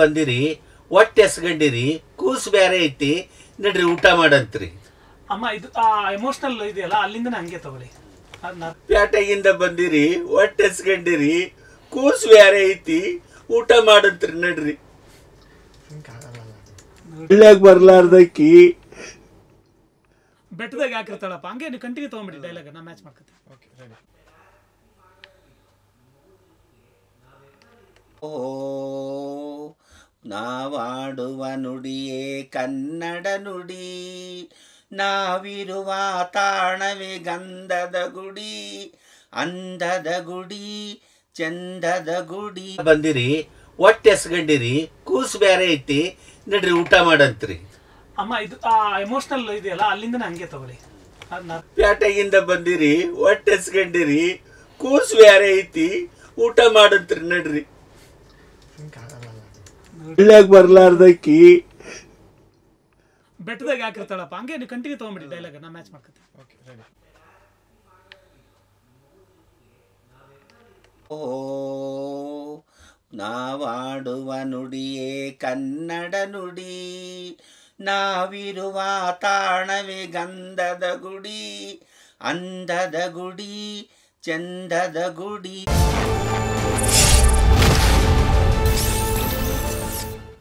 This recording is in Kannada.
ಬಂದಿರಿ ಒಟ್ಟೆ ಎಸ್ಗಂಡಿರಿ ಕೂಸ್ ಬೇರೆ ಐತಿ ನಡ್ರಿ ಊಟ ಮಾಡಂತ್ರಿ ಅಮ್ಮ ಇದು ಎಮೋಷನಲ್ ಇದೆಯಲ್ಲ ಅಲ್ಲಿಂದ ಹಂಗೆ ತಗೊಳ್ಳಿ ಪ್ಯಾಟ್ಯಾಗಿಂದ ಬಂದಿರಿ ಒಟ್ಟೆ ಎಸ್ಗಂಡಿರಿ ಕೂಸ್ ಬೇರೆ ಐತಿ ಊಟ ಮಾಡಂತ್ರಿ ನಡ್ರಿ ಹಳ್ಳ್ಯಾಗ ಬರ್ಲಾರ್ದಕ್ಕಿ ಬೆಟ್ಟದಾಗ ಹಾಕಿರ್ತಾಳಪ್ಪ ಹಂಗೆ ನೀವು ಕಂಟಿನ್ಯೂ ತಗೊಂಬಿಡಿ ಡೈಲಾಗ್ ನಾ ಮ್ಯಾಚ್ ಮಾಡ್ಕೊತೀನಿ ಓಕೆ ಓ ನಾವಾಡುವ ನುಡಿಯೇ ಕನ್ನಡ ನುಡಿ ನಾವಿರುವ ತಾಣವೇ ಗಂಧದ ಗುಡಿ ಅಂಧದ ಗುಡಿ ಚಂದದ ಗುಡಿ ಬಂದಿರಿ ಒಟ್ಟೆ ಎಸ್ಕೊಂಡಿರಿ ಕೂಸು ಬೇರೆ ಐತಿ ನಡ್ರಿ ಊಟ ಮಾಡಂತ್ರಿ ಅಮ್ಮ ಇದು ಆ ಎಮೋಷನಲ್ ಇದೆಯಲ್ಲ ಅಲ್ಲಿಂದ ಹಂಗೆ ತಗೊಳ್ಳಿ ಪ್ಯಾಟೆಗಿಂದ ಬಂದಿರಿ ಒಟ್ಟೆ ಎಸ್ಕೊಂಡಿರಿ ಕೂಸು ಬೇರೆ ಐತಿ ಊಟ ಮಾಡಂತ್ರಿ ನಡ್ರಿ ಹಳ್ಳ್ಯಾಗ ಬರ್ಲಾರ್ದಕ್ಕಿ ಬೆಟ್ಟದಾಗ ಹಾಕಿರ್ತಾಳಪ್ಪ ಹಂಗೆ ನೀವು ಕಂಟಿನ್ಯೂ ತೊಗೊಂಬಿಡಿ ಡೈಲಾಗ್ ನಾ ಮ್ಯಾಚ್ ಮಾಡ್ಕೊತೀನಿ ಓಕೆ ರೆಡಿ ಓ ನಾವಾಡುವ ನುಡಿಯೇ ಕನ್ನಡ ನುಡಿ ನಾವಿರುವ ತಾಣವೇ ಗಂಧದ ಗುಡಿ ಅಂದದ ಗುಡಿ ಚಂದದ ಗುಡಿ